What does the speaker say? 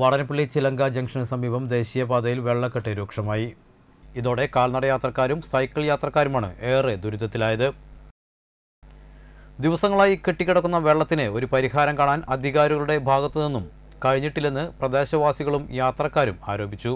വടനപ്പള്ളി ചിലങ്ക ജംഗ്ഷന് സമീപം ദേശീയപാതയിൽ വെള്ളക്കെട്ട് രൂക്ഷമായി ഇതോടെ കാൽനട യാത്രക്കാരും സൈക്കിൾ യാത്രക്കാരുമാണ് ഏറെ ദുരിതത്തിലായത് ദിവസങ്ങളായി കെട്ടിക്കിടക്കുന്ന വെള്ളത്തിന് ഒരു പരിഹാരം കാണാൻ അധികാരികളുടെ ഭാഗത്തു നിന്നും കഴിഞ്ഞിട്ടില്ലെന്ന് പ്രദേശവാസികളും യാത്രക്കാരും ആരോപിച്ചു